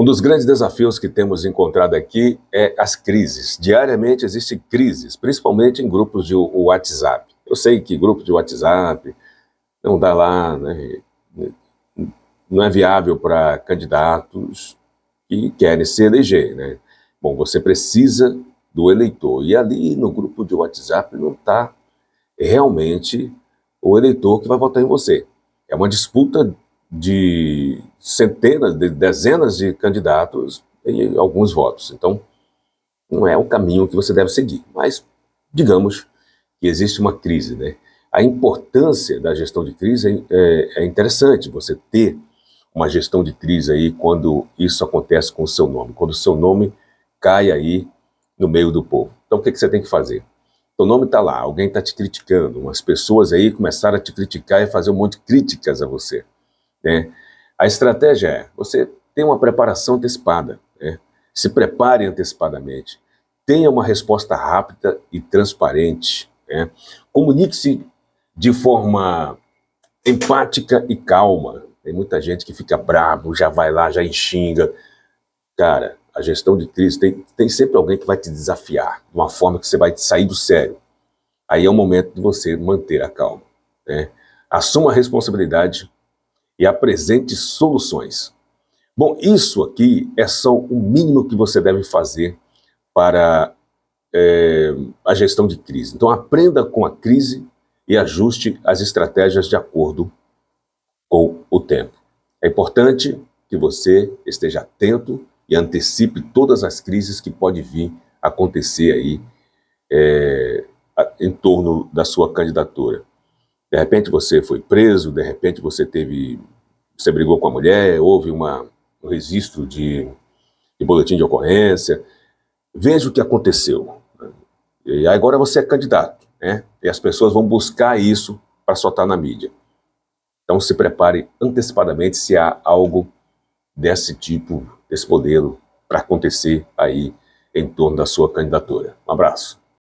Um dos grandes desafios que temos encontrado aqui é as crises. Diariamente existem crises, principalmente em grupos de WhatsApp. Eu sei que grupo de WhatsApp não dá lá, né, não é viável para candidatos que querem se eleger. Né? Bom, você precisa do eleitor. E ali no grupo de WhatsApp não está realmente o eleitor que vai votar em você. É uma disputa de centenas, de dezenas de candidatos e alguns votos. Então, não é o caminho que você deve seguir. Mas, digamos que existe uma crise, né? A importância da gestão de crise é, é, é interessante você ter uma gestão de crise aí quando isso acontece com o seu nome, quando o seu nome cai aí no meio do povo. Então, o que, que você tem que fazer? Seu nome está lá, alguém está te criticando, umas pessoas aí começaram a te criticar e fazer um monte de críticas a você. Né? A estratégia é você ter uma preparação antecipada, né? se prepare antecipadamente, tenha uma resposta rápida e transparente, né? comunique-se de forma empática e calma. Tem muita gente que fica bravo, já vai lá, já enxinga. Cara, a gestão de crise tem, tem sempre alguém que vai te desafiar de uma forma que você vai sair do sério. Aí é o momento de você manter a calma. Né? Assuma a responsabilidade e apresente soluções. Bom, isso aqui é só o mínimo que você deve fazer para é, a gestão de crise. Então, aprenda com a crise e ajuste as estratégias de acordo com o tempo. É importante que você esteja atento e antecipe todas as crises que pode vir acontecer aí é, em torno da sua candidatura. De repente você foi preso, de repente você teve. Você brigou com a mulher, houve uma, um registro de, de boletim de ocorrência. Veja o que aconteceu. E agora você é candidato, né? E as pessoas vão buscar isso para soltar na mídia. Então se prepare antecipadamente se há algo desse tipo, desse modelo, para acontecer aí em torno da sua candidatura. Um abraço.